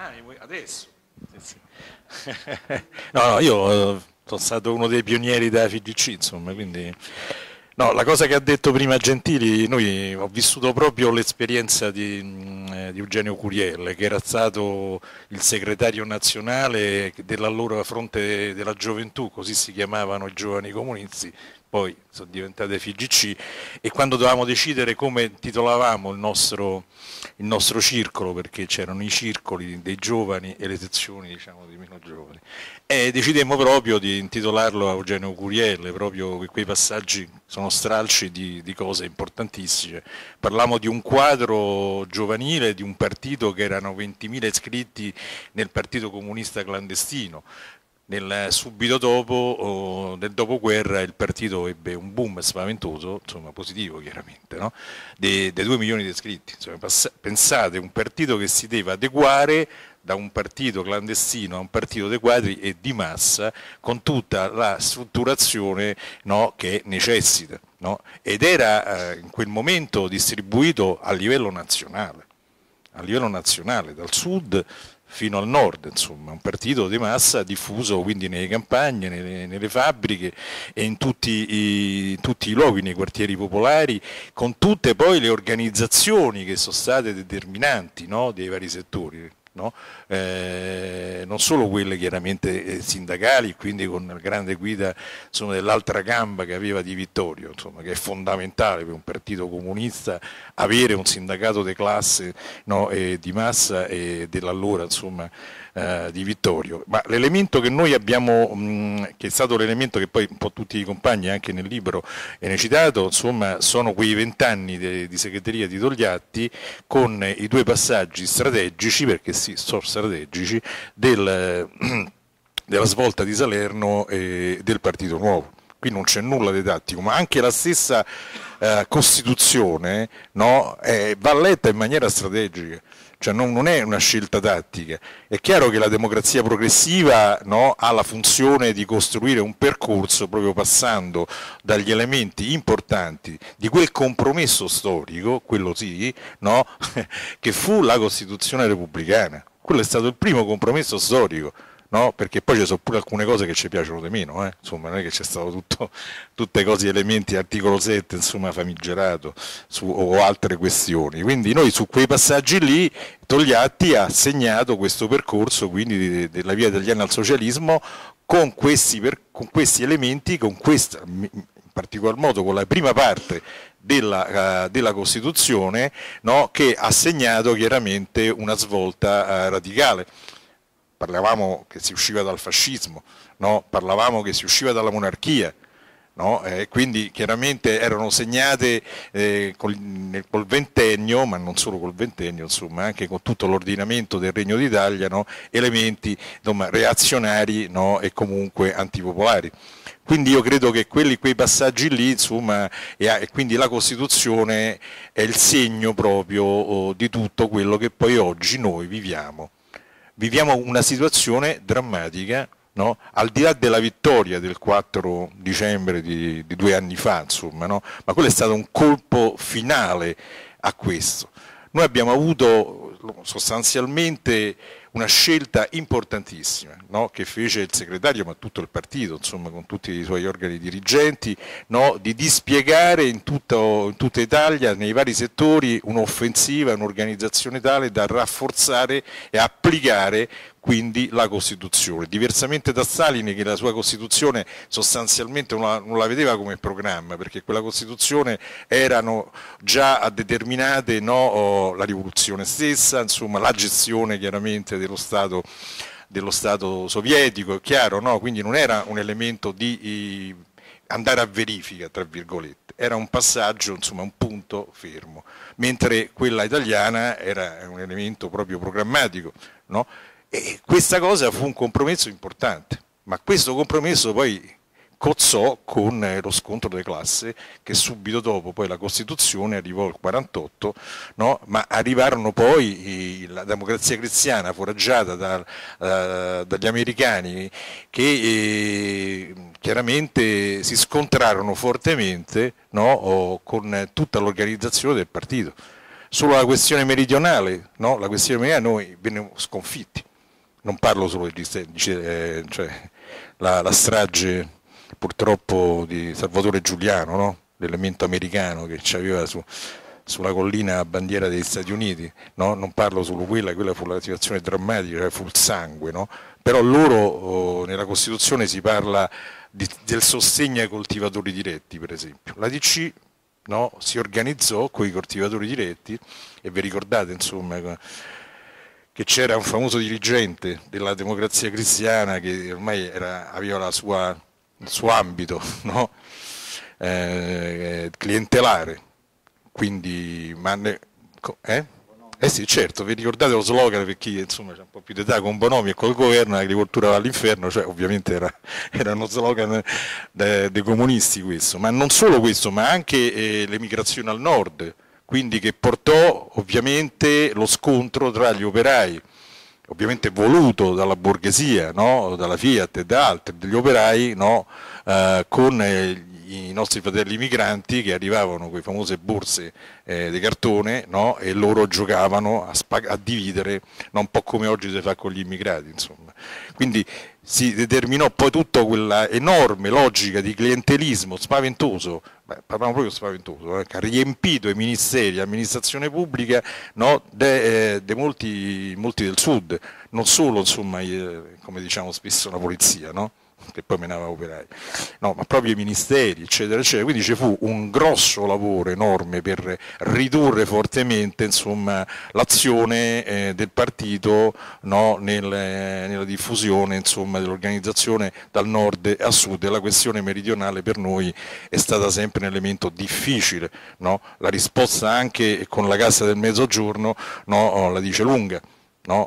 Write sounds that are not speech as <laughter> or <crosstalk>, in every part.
Ah, adesso. <laughs> no, no, io eh, sono stato uno dei pionieri della FIGC, insomma, quindi... No, la cosa che ha detto prima Gentili, noi ho vissuto proprio l'esperienza di, mm, eh, di Eugenio Curiel, che era stato il segretario nazionale dell'allora fronte della gioventù, così si chiamavano i giovani comunisti, poi sono diventate FGC e quando dovevamo decidere come titolavamo il nostro, il nostro circolo, perché c'erano i circoli dei giovani e le sezioni diciamo, dei meno giovani, e decidemmo proprio di intitolarlo a Eugenio Curielle, proprio quei passaggi sono stralci di, di cose importantissime. Parlammo di un quadro giovanile, di un partito che erano 20.000 iscritti nel Partito Comunista Clandestino, nel, subito dopo, oh, nel dopoguerra, il partito ebbe un boom spaventoso, insomma positivo chiaramente, no? dei de 2 milioni di iscritti. Insomma, pensate, un partito che si deve adeguare da un partito clandestino a un partito dei quadri e di massa con tutta la strutturazione no, che necessita. No? Ed era eh, in quel momento distribuito a livello nazionale, a livello nazionale, dal sud fino al nord, insomma, un partito di massa diffuso quindi nelle campagne, nelle, nelle fabbriche e in tutti i, tutti i, luoghi, nei quartieri popolari, con tutte poi le organizzazioni che sono state determinanti no, dei vari settori no? eh, non solo quelle chiaramente eh, sindacali, quindi con la grande guida insomma, dell'altra gamba che aveva Di Vittorio, insomma, che è fondamentale per un partito comunista avere un sindacato di classe no, eh, di massa e dell'allora insomma, eh, di Vittorio. Ma l'elemento che noi abbiamo, che è stato l'elemento che poi un po' tutti i compagni anche nel libro eh, ne citato, insomma, sono quei vent'anni di segreteria di Togliatti con i due passaggi strategici, perché sì, sono strategici, del, eh, <clears throat> della svolta di Salerno e del Partito Nuovo qui non c'è nulla di tattico, ma anche la stessa eh, Costituzione no, eh, va letta in maniera strategica cioè non, non, è una scelta tattica. È chiaro che la democrazia progressiva no, ha la funzione di costruire un percorso proprio passando dagli elementi importanti di quel compromesso storico, quello sì, no, <laughs> che fu la Costituzione repubblicana. Quello è stato il primo compromesso storico no? perché poi ci sono pure alcune cose che ci piacciono di meno, eh? insomma non è che c'è stato tutto, <laughs> tutte cose, elementi, articolo 7, insomma famigerato su, o altre questioni, quindi noi su quei passaggi lì Togliatti ha segnato questo percorso quindi della via italiana al socialismo con questi, per, con questi elementi, con questa, in particolar modo con la prima parte della, uh, della, Costituzione no, che ha segnato chiaramente una svolta uh, radicale parlavamo che si usciva dal fascismo, no? parlavamo che si usciva dalla monarchia, no? eh, quindi chiaramente erano segnate eh, col, col, ventennio, ma non solo col ventennio, insomma, anche con tutto l'ordinamento del Regno d'Italia, no? elementi insomma, reazionari e comunque antipopolari. Quindi io credo che quelli, quei passaggi lì, insomma, e, quindi la Costituzione è il segno proprio oh, di tutto quello che poi oggi noi viviamo viviamo una situazione drammatica, no? al di là della vittoria del 4 dicembre di, di due anni fa, insomma, no? ma quello è stato un colpo finale a questo. Noi abbiamo avuto sostanzialmente una scelta importantissima no? che fece il segretario, ma tutto il partito, insomma, con tutti i suoi organi dirigenti, no? di dispiegare in, tutto, in, tutta Italia, nei vari settori, un'offensiva, un'organizzazione tale da rafforzare e applicare quindi la Costituzione. Diversamente da Stalin che la sua Costituzione sostanzialmente non la, non la vedeva come programma, perché quella Costituzione erano già determinate no, la rivoluzione stessa, insomma, la gestione chiaramente dello Stato dello Stato sovietico, è chiaro, no? quindi non era un elemento di andare a verifica, tra virgolette, era un passaggio, insomma un punto fermo, mentre quella italiana era un elemento proprio programmatico. No? E questa cosa fu un compromesso importante, ma questo compromesso poi cozzò con eh, lo scontro delle classi che subito dopo poi la Costituzione arrivò al 48, no? ma arrivarono poi la democrazia cristiana foraggiata da, uh, dagli americani che eh, chiaramente si scontrarono fortemente no? con tutta l'organizzazione del partito. Solo la questione meridionale, no? la questione meridionale noi venne sconfitti non parlo solo di, eh, cioè, la, la, strage purtroppo di Salvatore Giuliano, no? dell'elemento americano che ci aveva su, sulla collina a bandiera degli Stati Uniti, no? non parlo solo quella, quella fu la situazione drammatica, cioè fu il sangue, no? però loro oh, nella Costituzione si parla di, del sostegno ai coltivatori diretti per esempio, la DC no? si organizzò con i coltivatori diretti e vi ricordate insomma che c'era un famoso dirigente della democrazia cristiana che ormai era, aveva sua, il suo ambito <laughs> no? eh, clientelare. Quindi, ma ne, eh? eh? sì, certo, vi ricordate lo slogan per chi insomma c'è un po' più di età con Bonomi e col governo l'agricoltura va all'inferno, cioè ovviamente era, <laughs> era uno slogan eh, dei de comunisti questo, ma non solo questo, ma anche eh, l'emigrazione al nord, quindi che portò ovviamente lo scontro tra gli operai, ovviamente voluto dalla borghesia, no? dalla Fiat e da altri, degli operai no? eh, con eh, i nostri fratelli migranti che arrivavano con le famose borse eh, di cartone no? e loro giocavano a, a dividere, no? un po' come oggi si fa con gli immigrati. Insomma. Quindi si determinò poi tutta quella enorme logica di clientelismo spaventoso, beh, parliamo proprio spaventoso, eh, che ha riempito i ministeri, l'amministrazione pubblica no? de, eh, molti, molti, del sud, non solo insomma, eh, come diciamo spesso la polizia. No? che poi menava operai, no, ma proprio i ministeri, eccetera, eccetera. Quindi ci fu un grosso lavoro enorme per ridurre fortemente insomma, l'azione eh, del partito no, nel, nella diffusione dell'organizzazione dal nord a sud e la questione meridionale per noi è stata sempre un elemento difficile, no? la risposta anche con la Cassa del Mezzogiorno la dice lunga no?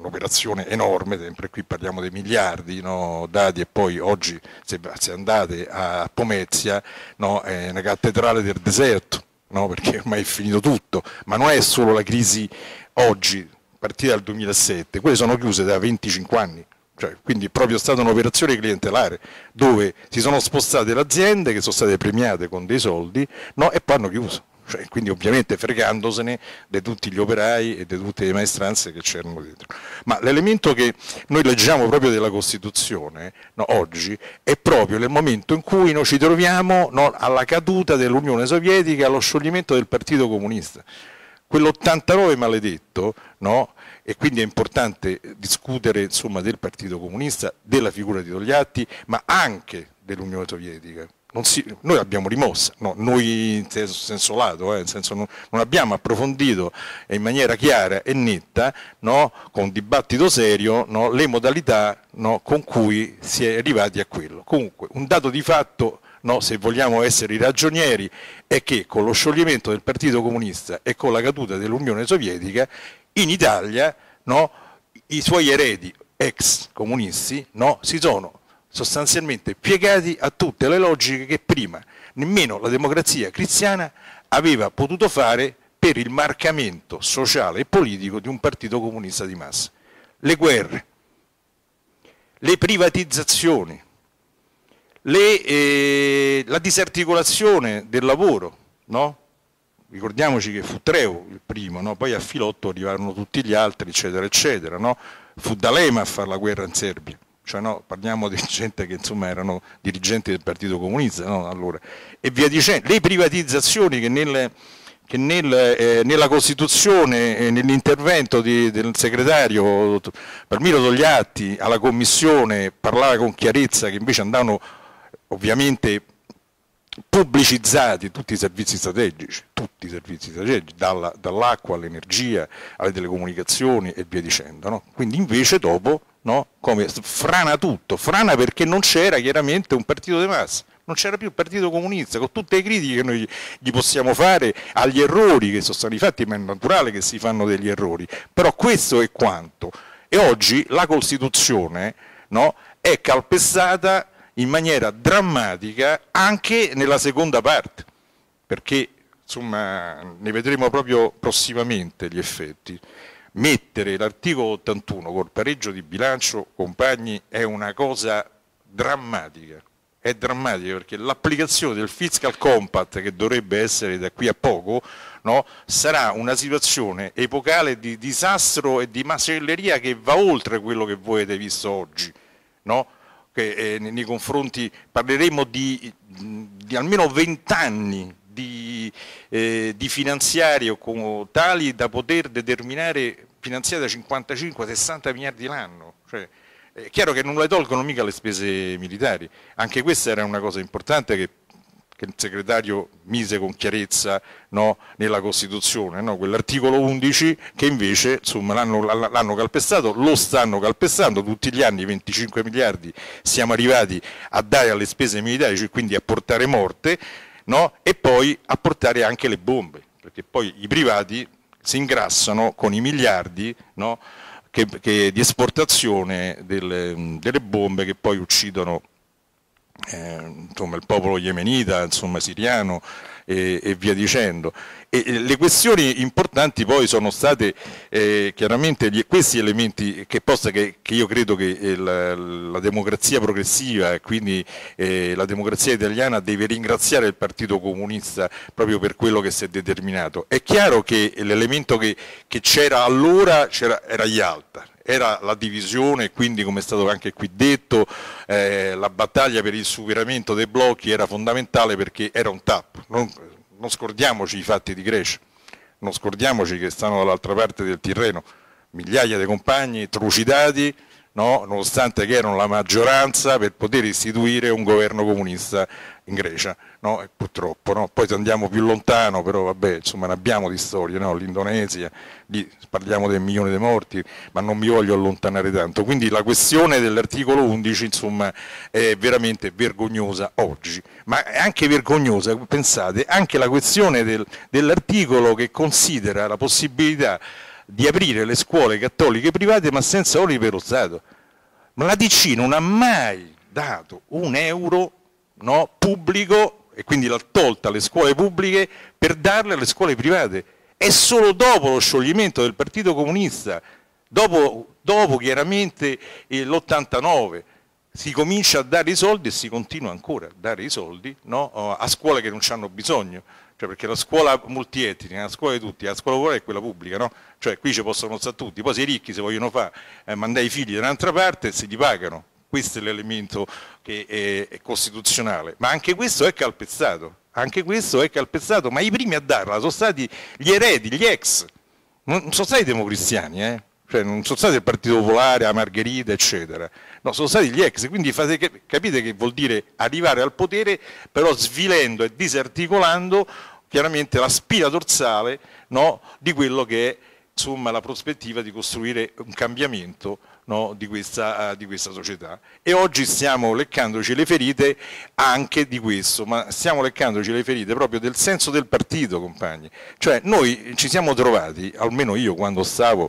un'operazione enorme, sempre qui parliamo dei miliardi no? dati e poi oggi se, se andate a Pomezia no? è una cattedrale del deserto, perché ormai è finito tutto, ma non è solo la crisi oggi, a partire dal 2007, quelle sono chiuse da 25 anni. Cioè, quindi è proprio stata un'operazione clientelare dove si sono spostate le aziende che sono state premiate con dei soldi no? e poi hanno chiuso cioè, quindi ovviamente fregandosene di tutti gli operai e di tutte le maestranze che c'erano dentro. Ma l'elemento che noi leggiamo proprio della Costituzione no, oggi è proprio nel momento in cui noi ci troviamo no, alla caduta dell'Unione Sovietica, allo scioglimento del Partito Comunista. Quell'89 maledetto, no, e quindi è importante discutere insomma, del Partito Comunista, della figura di Togliatti, ma anche dell'Unione Sovietica, si, noi abbiamo rimossa, no, noi in senso lato, eh, nel senso non, non, abbiamo approfondito in maniera chiara e netta, no, con dibattito serio, no, le modalità con cui si è arrivati a quello. Comunque, un dato di fatto, se vogliamo essere ragionieri, è che con lo scioglimento del Partito Comunista e con la caduta dell'Unione Sovietica, in Italia i suoi eredi ex comunisti si sono sostanzialmente piegati a tutte le logiche che prima nemmeno la democrazia cristiana aveva potuto fare per il marcamento sociale e politico di un partito comunista di massa. Le guerre, le privatizzazioni, le, eh, la disarticolazione del lavoro, no? ricordiamoci che fu Treu il primo, no? poi a Filotto arrivarono tutti gli altri, eccetera, eccetera, no? fu D'Alema a fare la guerra in Serbia cioè no, parliamo di <laughs> gente che insomma erano dirigenti del Partito Comunista, no? allora, e via dicendo, le privatizzazioni che nel, che nel, eh, nella Costituzione e eh, nell'intervento del segretario Palmiro Togliatti alla Commissione parlava con chiarezza che invece andavano ovviamente pubblicizzati tutti i servizi strategici, tutti i servizi strategici, dall'acqua all'energia, alle telecomunicazioni e via dicendo. No? Quindi invece dopo no? Come frana tutto, frana perché non c'era chiaramente un partito di massa, non c'era più il Partito Comunista, con tutte le critiche che noi gli possiamo fare agli errori che sono stati fatti, ma è naturale che si fanno degli errori, però questo è quanto. E oggi la Costituzione no, è calpestata in maniera drammatica anche nella seconda parte, perché insomma ne vedremo proprio prossimamente gli effetti mettere l'articolo 81 col pareggio di bilancio, compagni, è una cosa drammatica. È drammatica perché l'applicazione del fiscal compact che dovrebbe essere da qui a poco no, sarà una situazione epocale di disastro e di macelleria che va oltre quello che voi avete visto oggi. No? Che, eh, nei confronti, parleremo di, di almeno vent'anni di, eh, di finanziario tali da poter determinare finanziare da 55-60 miliardi l'anno. Cioè, è chiaro che non le tolgono mica le spese militari, anche questa era una cosa importante che, che il segretario mise con chiarezza no, nella Costituzione, no? quell'articolo 11 che invece l'hanno, calpestato, lo stanno calpestando, tutti gli anni 25 miliardi siamo arrivati a dare alle spese militari, cioè quindi a portare morte, no? e poi a portare anche le bombe, perché poi i privati si ingrassano con i miliardi no? che, che, di esportazione delle, delle bombe che poi uccidono eh, insomma, il popolo yemenita, insomma, siriano e, e via dicendo. E, e le questioni importanti poi sono state eh, chiaramente gli, questi elementi che, possa, che, che io credo che eh, la, la, democrazia progressiva e quindi eh, la democrazia italiana deve ringraziare il Partito Comunista proprio per quello che si è determinato. È chiaro che l'elemento che, che c'era allora c'era, era Yalta, era la divisione, quindi come è stato anche qui detto, eh, la battaglia per il superamento dei blocchi era fondamentale perché era un TAP, non, non scordiamoci i fatti di Grecia, non scordiamoci che stanno dall'altra parte del Tirreno migliaia di compagni trucidati, no? nonostante che erano la maggioranza per poter istituire un governo comunista in Grecia, no? purtroppo. No? Poi se andiamo più lontano, però vabbè, insomma ne abbiamo di storie, l'Indonesia, lì parliamo del milione di morti, ma non mi voglio allontanare tanto. Quindi la questione dell'articolo 11 insomma, è veramente vergognosa oggi, ma è anche vergognosa, pensate, anche la questione del, dell'articolo che considera la possibilità di aprire le scuole cattoliche private ma senza ori per lo Stato. Ma la DC non ha mai dato un euro no, pubblico e quindi l'ha tolta alle scuole pubbliche per darle alle scuole private. È solo dopo lo scioglimento del Partito Comunista, dopo, dopo chiaramente eh, l'89, si comincia a dare i soldi e si continua ancora a dare i soldi no? a scuole che non ci hanno bisogno, cioè perché la scuola multietnica, la scuola di tutti, la scuola popolare è quella pubblica, no? cioè qui ci possono stare tutti, poi se i ricchi se vogliono fare, eh, mandare i figli da un'altra parte e se li pagano, questo è l'elemento che è, è costituzionale, ma anche questo è calpestato, anche questo è calpezzato, ma i primi a darla sono stati gli eredi, gli ex, non sono stati i democristiani, eh? cioè non sono stati il Partito Popolare, la Margherita, eccetera, no, sono stati gli ex, quindi fate, capite che vuol dire arrivare al potere, però svilendo e disarticolando chiaramente la spina dorsale no, di quello che è insomma, la prospettiva di costruire un cambiamento no, di, questa, uh, di, questa, società. E oggi stiamo leccandoci le ferite anche di questo, ma stiamo leccandoci le ferite proprio del senso del partito, compagni. Cioè noi ci siamo trovati, almeno io quando stavo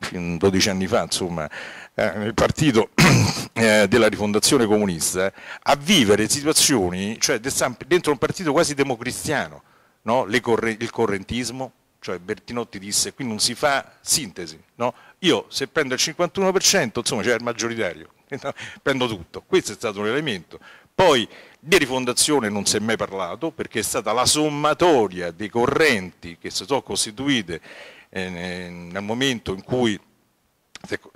12 anni fa, insomma, nel eh, partito <coughs> eh, della rifondazione comunista, a vivere situazioni, cioè dentro un partito quasi democristiano, no? il correntismo, cioè Bertinotti disse qui non si fa sintesi, no? io se prendo il 51% insomma c'è il maggioritario, <laughs> prendo tutto, questo è stato un elemento. Poi di rifondazione non si è mai parlato perché è stata la sommatoria dei correnti che si sono costituite eh, nel momento in cui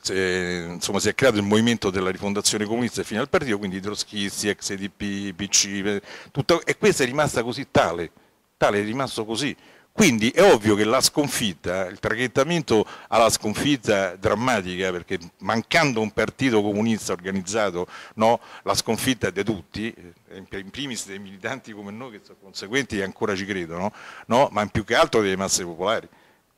se, insomma, si è creato il movimento della rifondazione comunista fino al partito, quindi Droschizzi, ex EDP, PC, eh, tutta, e questa è rimasta così tale, tale è rimasto così. Quindi è ovvio che la sconfitta, il traghettamento alla sconfitta drammatica, perché mancando un partito comunista organizzato, no, la sconfitta è di tutti, eh, in primis dei militanti come noi che sono conseguenti e ancora ci credono, no, ma in più che altro delle masse popolari.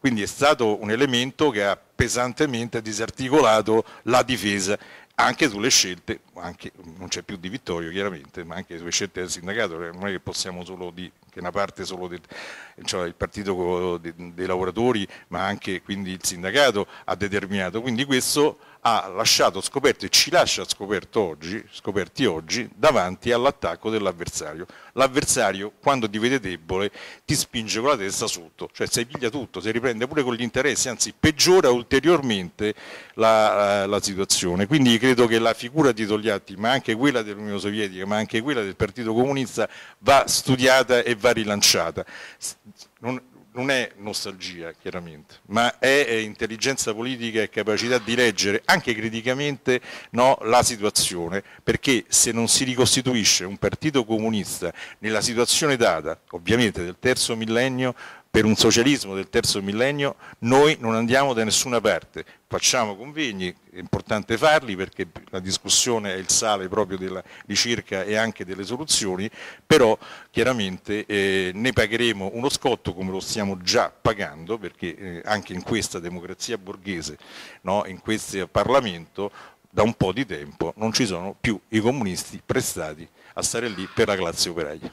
Quindi è stato un elemento che ha pesantemente disarticolato la difesa anche sulle scelte, anche, non c'è più di Vittorio chiaramente, ma anche sulle scelte del sindacato, cioè, non è che possiamo solo di che una parte solo del cioè il partito dei lavoratori, ma anche quindi il sindacato ha determinato. Quindi questo ha lasciato scoperto e ci lascia scoperto oggi, scoperti oggi davanti all'attacco dell'avversario. L'avversario quando ti vede debole ti spinge con la testa sotto, cioè si piglia tutto, si riprende pure con gli interessi, anzi peggiora ulteriormente la, la, eh, la situazione. Quindi credo che la figura di Togliatti, ma anche quella dell'Unione Sovietica, ma anche quella del Partito Comunista va studiata e va rilanciata. Non, non è nostalgia chiaramente, ma è, è intelligenza politica e capacità di leggere anche criticamente no, la situazione, perché se non si ricostituisce un partito comunista nella situazione data, ovviamente del terzo millennio, per un socialismo del terzo millennio, noi non andiamo da nessuna parte, facciamo convegni, è importante farli perché la discussione è il sale proprio della ricerca e anche delle soluzioni, però chiaramente eh, ne pagheremo uno scotto come lo stiamo già pagando perché eh, anche in questa democrazia borghese, no, in questo Parlamento, da un po' di tempo non ci sono più i comunisti prestati a stare lì per la classe operaia.